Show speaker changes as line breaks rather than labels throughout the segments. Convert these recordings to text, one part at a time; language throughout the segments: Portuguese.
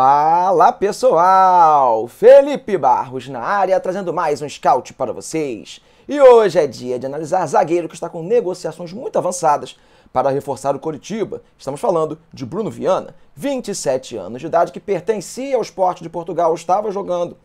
Fala pessoal! Felipe Barros na área trazendo mais um scout para vocês. E hoje é dia de analisar zagueiro que está com negociações muito avançadas para reforçar o Coritiba. Estamos falando de Bruno Viana, 27 anos de idade, que pertencia ao esporte de Portugal, estava jogando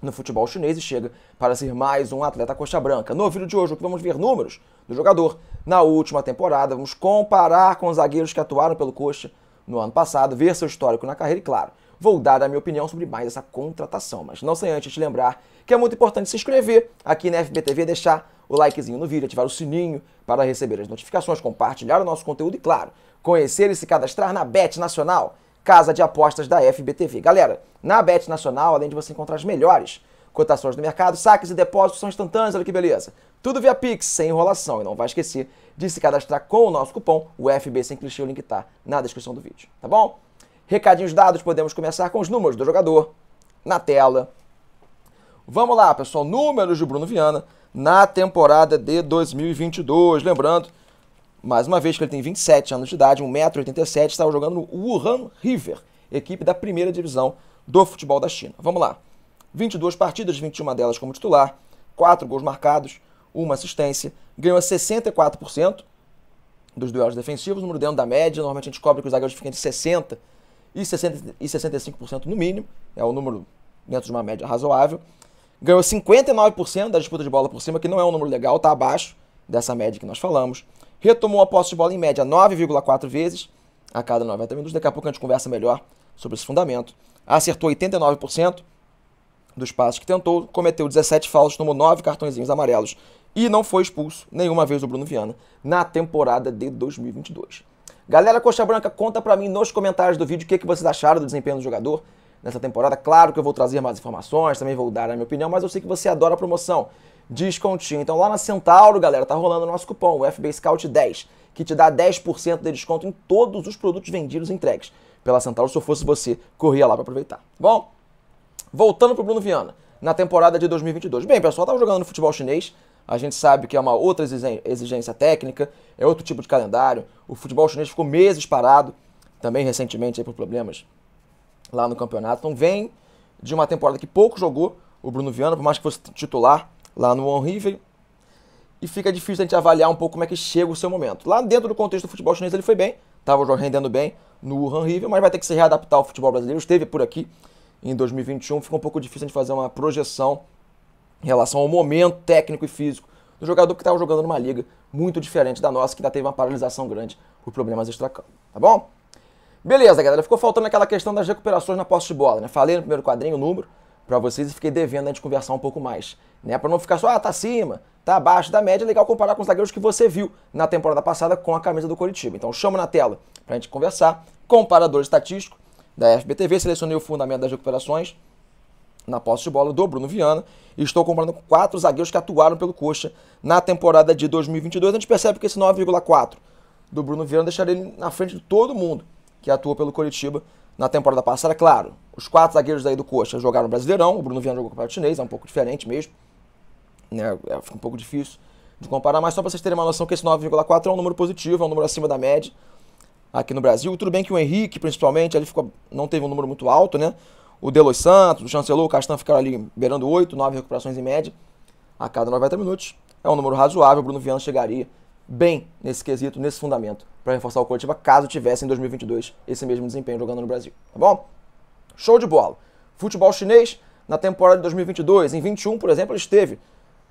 no futebol chinês e chega para ser mais um atleta coxa branca. No vídeo de hoje, vamos ver números do jogador na última temporada, vamos comparar com os zagueiros que atuaram pelo coxa no ano passado, ver seu histórico na carreira e, claro, vou dar a minha opinião sobre mais essa contratação. Mas não sem antes te lembrar que é muito importante se inscrever aqui na FBTV, deixar o likezinho no vídeo, ativar o sininho para receber as notificações, compartilhar o nosso conteúdo e, claro, conhecer e se cadastrar na Bet Nacional, casa de apostas da FBTV. Galera, na Bet Nacional, além de você encontrar as melhores cotações do mercado, saques e depósitos são instantâneos, olha que beleza. Tudo via Pix, sem enrolação. E não vai esquecer de se cadastrar com o nosso cupom, o FB sem clichê, o link está na descrição do vídeo, tá bom? Recadinhos dados, podemos começar com os números do jogador na tela. Vamos lá, pessoal, números de Bruno Viana na temporada de 2022. Lembrando, mais uma vez, que ele tem 27 anos de idade, 1,87m, estava jogando no Wuhan River, equipe da primeira divisão do futebol da China. Vamos lá. 22 partidas, 21 delas como titular, 4 gols marcados, uma assistência, ganhou 64% dos duelos defensivos, número dentro da média, normalmente a gente cobre que os zagueiros ficam entre 60% e 65% no mínimo, é o um número dentro de uma média razoável. Ganhou 59% da disputa de bola por cima, que não é um número legal, está abaixo dessa média que nós falamos. Retomou a posse de bola em média 9,4 vezes a cada 90 minutos. Daqui a pouco a gente conversa melhor sobre esse fundamento. Acertou 89% dos passes que tentou, cometeu 17 faltas, tomou 9 cartõezinhos amarelos e não foi expulso nenhuma vez o Bruno Viana na temporada de 2022. Galera Coxa Branca, conta pra mim nos comentários do vídeo o que, que vocês acharam do desempenho do jogador nessa temporada. Claro que eu vou trazer mais informações, também vou dar a minha opinião, mas eu sei que você adora a promoção. Descontinho. Então lá na Centauro, galera, tá rolando o nosso cupom, o FB Scout 10, que te dá 10% de desconto em todos os produtos vendidos e entregues pela Centauro. Se eu fosse você, corria lá para aproveitar. Bom, Voltando para o Bruno Viana, na temporada de 2022. Bem, pessoal, estava jogando no futebol chinês, a gente sabe que é uma outra exigência técnica, é outro tipo de calendário. O futebol chinês ficou meses parado, também recentemente por problemas lá no campeonato. Então vem de uma temporada que pouco jogou o Bruno Viana, por mais que fosse titular lá no One River. E fica difícil a gente avaliar um pouco como é que chega o seu momento. Lá dentro do contexto do futebol chinês ele foi bem, estava rendendo bem no Wuhan River, mas vai ter que se readaptar ao futebol brasileiro. Esteve por aqui em 2021, ficou um pouco difícil de fazer uma projeção em relação ao momento técnico e físico do jogador que estava jogando numa liga muito diferente da nossa, que ainda teve uma paralisação grande por problemas extracampo, tá bom? Beleza, galera, ficou faltando aquela questão das recuperações na posse de bola, né? Falei no primeiro quadrinho o número para vocês e fiquei devendo a gente conversar um pouco mais, né? Para não ficar só, ah, tá acima, tá abaixo da média, é legal comparar com os zagueiros que você viu na temporada passada com a camisa do Coritiba. Então chamo na tela pra gente conversar, comparador estatístico, da FBTV, selecionei o fundamento das recuperações na posse de bola do Bruno Viana e estou comprando quatro zagueiros que atuaram pelo Coxa na temporada de 2022. A gente percebe que esse 9,4 do Bruno Viana deixaria ele na frente de todo mundo que atuou pelo Coritiba na temporada passada. É claro, os quatro zagueiros aí do Coxa jogaram no Brasileirão, o Bruno Viana jogou Campeonato o Chinês, é um pouco diferente mesmo, né? É, fica um pouco difícil de comparar, mas só para vocês terem uma noção que esse 9,4 é um número positivo, é um número acima da média, aqui no Brasil. Tudo bem que o Henrique, principalmente, ele ficou, não teve um número muito alto, né? O Delos Santos, o Chancelou, o Castan ficaram ali beirando 8, 9 recuperações em média a cada 90 minutos. É um número razoável. Bruno Viana chegaria bem nesse quesito, nesse fundamento, para reforçar o coletivo caso tivesse em 2022 esse mesmo desempenho jogando no Brasil. Tá bom? Show de bola. Futebol chinês na temporada de 2022. Em 21, por exemplo, ele esteve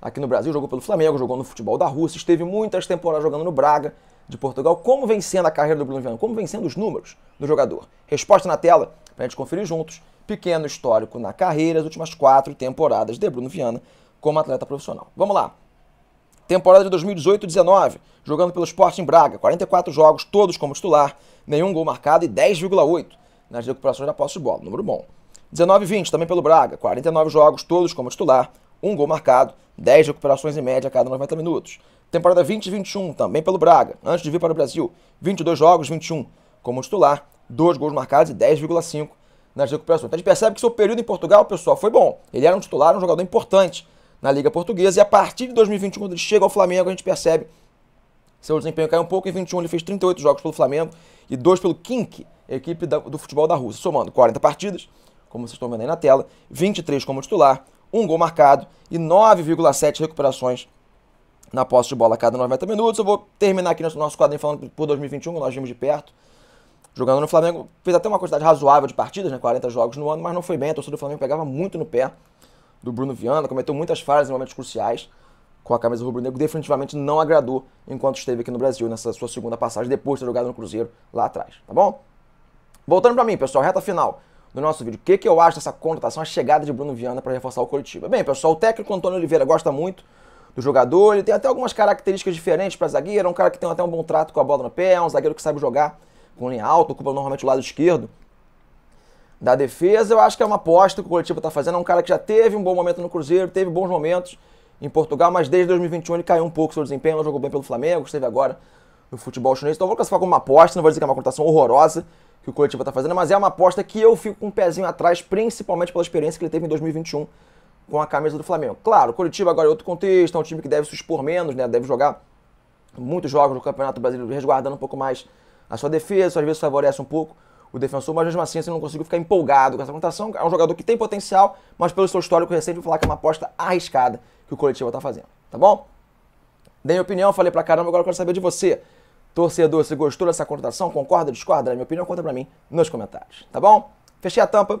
aqui no Brasil, jogou pelo Flamengo, jogou no futebol da Rússia, esteve muitas temporadas jogando no Braga de Portugal, como vem sendo a carreira do Bruno Viana, como vem sendo os números do jogador. Resposta na tela, para a gente conferir juntos. Pequeno histórico na carreira, as últimas quatro temporadas de Bruno Viana como atleta profissional. Vamos lá. Temporada de 2018-19, jogando pelo Sporting Braga, 44 jogos, todos como titular, nenhum gol marcado e 10,8 nas recuperações da posse de bola, número bom. 19-20, também pelo Braga, 49 jogos, todos como titular, um gol marcado, 10 recuperações em média a cada 90 minutos. Temporada 2021, também pelo Braga, antes de vir para o Brasil. 22 jogos, 21 como titular, 2 gols marcados e 10,5 nas recuperações. Então a gente percebe que seu período em Portugal, pessoal, foi bom. Ele era um titular, um jogador importante na Liga Portuguesa. E a partir de 2021, quando ele chega ao Flamengo, a gente percebe seu desempenho caiu um pouco. Em 21, ele fez 38 jogos pelo Flamengo e 2 pelo Kink, equipe do futebol da Rússia, somando 40 partidas, como vocês estão vendo aí na tela, 23 como titular, um gol marcado e 9,7 recuperações na posse de bola a cada 90 minutos. Eu vou terminar aqui nosso, nosso quadrinho falando por 2021, que nós vimos de perto. Jogando no Flamengo, fez até uma quantidade razoável de partidas, né? 40 jogos no ano, mas não foi bem. A torcida do Flamengo pegava muito no pé do Bruno Viana, cometeu muitas falhas em momentos cruciais com a camisa rubro-negro. Definitivamente não agradou enquanto esteve aqui no Brasil, nessa sua segunda passagem, depois de ter jogado no Cruzeiro lá atrás, tá bom? Voltando para mim, pessoal, reta final do nosso vídeo. O que, que eu acho dessa contratação, a chegada de Bruno Viana para reforçar o Curitiba? Bem, pessoal, o técnico Antônio Oliveira gosta muito do jogador. Ele tem até algumas características diferentes para zagueiro. É um cara que tem até um bom trato com a bola no pé, é um zagueiro que sabe jogar com linha alta, ocupa normalmente o lado esquerdo da defesa. Eu acho que é uma aposta que o coletivo está fazendo. É um cara que já teve um bom momento no Cruzeiro, teve bons momentos em Portugal, mas desde 2021 ele caiu um pouco seu desempenho. Não jogou bem pelo Flamengo, esteve agora no futebol chinês. Então vou classificar como uma aposta, não vou dizer que é uma contratação horrorosa que o coletivo está fazendo, mas é uma aposta que eu fico com um pezinho atrás, principalmente pela experiência que ele teve em 2021 com a camisa do Flamengo. Claro, o Curitiba agora é outro contexto, é um time que deve se expor menos, né? Deve jogar muitos jogos no Campeonato Brasileiro, resguardando um pouco mais a sua defesa, às vezes favorece um pouco o defensor, mas mesmo assim você não conseguiu ficar empolgado com essa contratação. É um jogador que tem potencial, mas pelo seu histórico recente, vou falar que é uma aposta arriscada que o Curitiba tá fazendo, tá bom? Dei minha opinião, falei pra caramba, agora eu quero saber de você. Torcedor, se gostou dessa contratação, concorda, discorda? Minha opinião conta pra mim nos comentários, tá bom? Fechei a tampa,